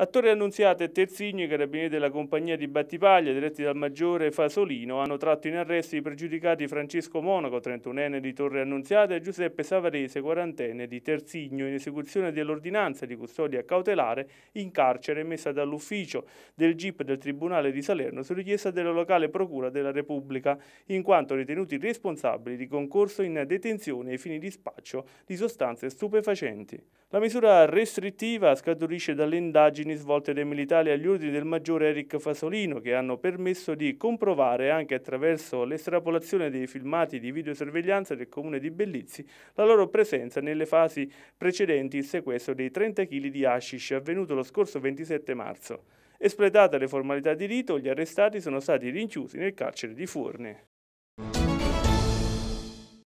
A Torre Annunziata e Terzigno i carabinieri della compagnia di Battipaglia, diretti dal maggiore Fasolino, hanno tratto in arresto i pregiudicati Francesco Monaco, 31enne di Torre Annunziata, e Giuseppe Savarese, quarantenne di Terzigno, in esecuzione dell'ordinanza di custodia cautelare in carcere emessa dall'ufficio del GIP del Tribunale di Salerno su richiesta della locale Procura della Repubblica, in quanto ritenuti responsabili di concorso in detenzione ai fini di spaccio di sostanze stupefacenti. La misura restrittiva scaturisce dalle indagini indagini svolte dai militari agli ordini del maggiore Eric Fasolino che hanno permesso di comprovare anche attraverso l'estrapolazione dei filmati di videosorveglianza del comune di Bellizzi la loro presenza nelle fasi precedenti il sequestro dei 30 kg di hashish avvenuto lo scorso 27 marzo. Espletate le formalità di rito, gli arrestati sono stati rinchiusi nel carcere di Fuorne.